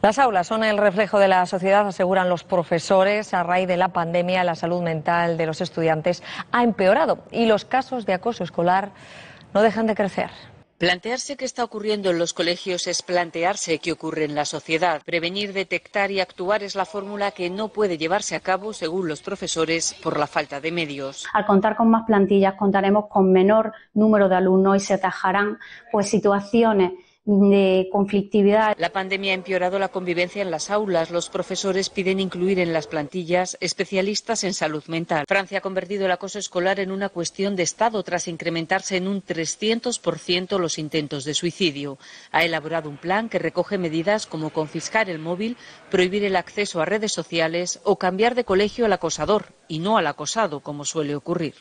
Las aulas son el reflejo de la sociedad, aseguran los profesores. A raíz de la pandemia, la salud mental de los estudiantes ha empeorado y los casos de acoso escolar no dejan de crecer. Plantearse qué está ocurriendo en los colegios es plantearse qué ocurre en la sociedad. Prevenir, detectar y actuar es la fórmula que no puede llevarse a cabo, según los profesores, por la falta de medios. Al contar con más plantillas, contaremos con menor número de alumnos y se atajarán pues situaciones conflictividad. La pandemia ha empeorado la convivencia en las aulas. Los profesores piden incluir en las plantillas especialistas en salud mental. Francia ha convertido el acoso escolar en una cuestión de Estado tras incrementarse en un 300% los intentos de suicidio. Ha elaborado un plan que recoge medidas como confiscar el móvil, prohibir el acceso a redes sociales o cambiar de colegio al acosador y no al acosado, como suele ocurrir.